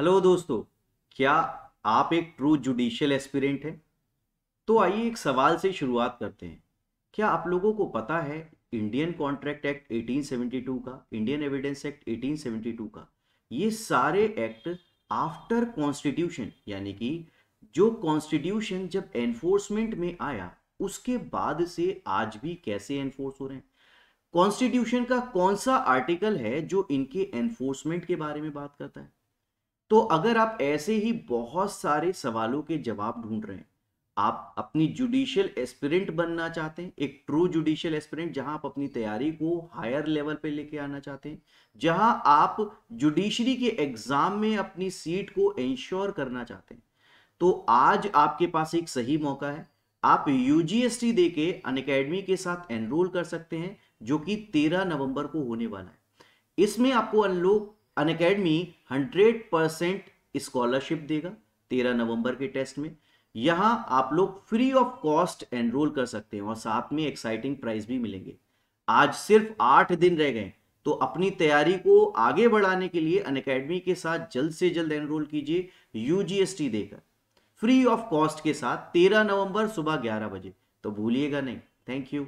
hello दोस्तों क्या आप एक ट्रू जुडिशियल एस्पिरेंट हैं तो आइए एक सवाल से शुरुआत करते हैं क्या आप लोगों को पता है इंडियन कॉन्ट्रैक्ट एक्ट 1872 का इंडियन एविडेंस एक्ट 1872 का ये सारे एक्ट आफ्टर कॉन्स्टिट्यूशन यानी कि जो कॉन्स्टिट्यूशन जब एनफोर्समेंट में आया उसके बाद से आज भी कैसे एनफोर्स हो रहे हैं कॉन्स्टिट्यूशन का कौन सा आर्टिकल है जो इनके एनफोर्समेंट के बारे में बात करता है तो अगर आप ऐसे ही बहुत सारे सवालों के जवाब ढूंढ रहे हैं आप अपनी जुडिशियल एस्पिरेंट बनना चाहते हैं एक ट्रू जुडिशियल एस्पिरेंट जहां आप अपनी तैयारी को हायर लेवल पे लेके आना चाहते हैं जहां आप जुडिशरी के एग्जाम में अपनी सीट को इंश्योर करना चाहते हैं तो आज आपके पास एक सही मौका है आप यूजीएसटी दे के अन के साथ एनरोल कर सकते हैं जो कि तेरह नवंबर को होने वाला है इसमें आपको unlock Unacademy hundred percent scholarship देगा तेरह नवंबर के टेस्ट में यहां आप लोग फ्री ऑफ कॉस्ट एनरोल कर सकते हैं और साथ में एक्साइटिंग प्राइज भी मिलेंगे आज सिर्फ आठ दिन रह गए तो अपनी तैयारी को आगे बढ़ाने के लिए अन अकेडमी के साथ जल्द से जल्द एनरोल कीजिए यूजीएसटी देकर फ्री ऑफ कॉस्ट के साथ तेरह नवंबर सुबह ग्यारह बजे तो भूलिएगा नहीं थैंक यू